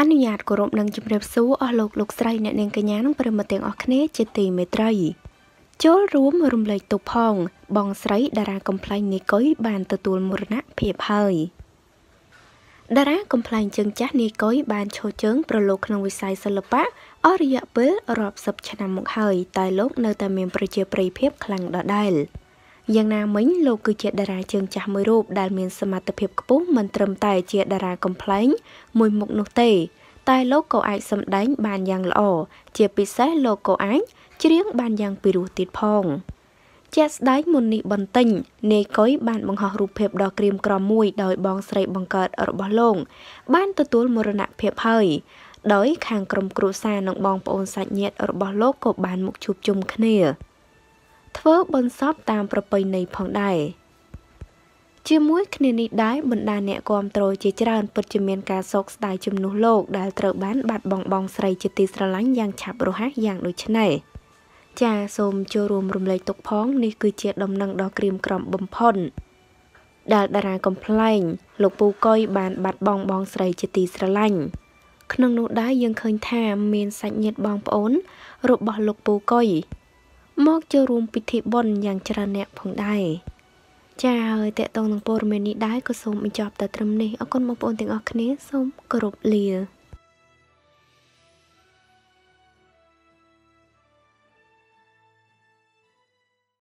អនុញ្ញាតគោរពនិងជម្រាបសួរអស់លោកលោកស្រីអ្នកនាងកញ្ញានិងប្រិមត្តទាំងអស់គ្នាជាទីមេត្រីចូលរួមរំលែកទុកផង បងស្រីតារាកំ pl ែងនីកុយបានទទួលមរណភាពហើយតារាកំ pl ែងជើងចាស់នីកុយបានឈរជើងប្រឡូកក្នុងវិស័យសិល្បៈអស់រយៈពេលរាប់សិបឆ្នាំមកហើយ តែលោកនៅតែមានប្រជាប្រិយភាពខ្លាំងដដែល។យ៉ាងណាមិញលោកគឺជាតារាជើងចាស់មួយរូបដែលមានសមត្ថភាពខ្ពស់មិនត្រឹមតែជាតារាកំ pl ែងមួយមុខនោះទេតែលោកក៏អាចសម្ដែងបានយ៉ាងល្អជាពិសេសលោកក៏អាចច្រៀងបានយ៉ាងពិរោះទៀតផងជាស្ដែងមុននេះបន្តិញនាយកុយបានបង្ហោះរូបភាពដ៏ក្រៀមក្រំមួយដោយបងស្រីបង្កើតរបស់លោកបានទទួលមរណភាពហើយដោយខាងក្រុមគ្រួសារនិងបងប្អូនសាច់ញាតិរបស់លោកក៏បានមកជួបជុំគ្នាធ្វើបុណ្យសពតាមប្រពៃណីផងដែរជាមួយគ្នានេះដែរបណ្ដា អ្នកគាំទ្រជាច្រើនពិតជាមានការសោកស្ដាយជំនួសលោកដែលត្រូវបានបាត់បង់បងស្រីជាទីស្រឡាញ់យ៉ាងឆាប់រហ័សយ៉ាងដូចនេះចាសូមចូលរួមរំលែកទុកផងនេះគឺជាដំណឹងដ៏ក្រៀមក្រំបំផុតដែលតារាកំ pl ែងលោកពូកុយបានបាត់បង់បងស្រីជាទីស្រឡាញ់ក្នុងនោះដែរយើងឃើញថាមានសាច់ញាតិបងប្អូន របស់លោកពូកុយមកចូលរួមពិធីបុណ្យយ៉ាងច្រើនអ្នកផងដែរចាហើយតកតងនឹងព័ត៌មាននេះដែរក៏សូមបញ្ចប់តែត្រឹមនេះអរគុណបងប្អូនទាំងអស់គ្នាសូមគោរពលា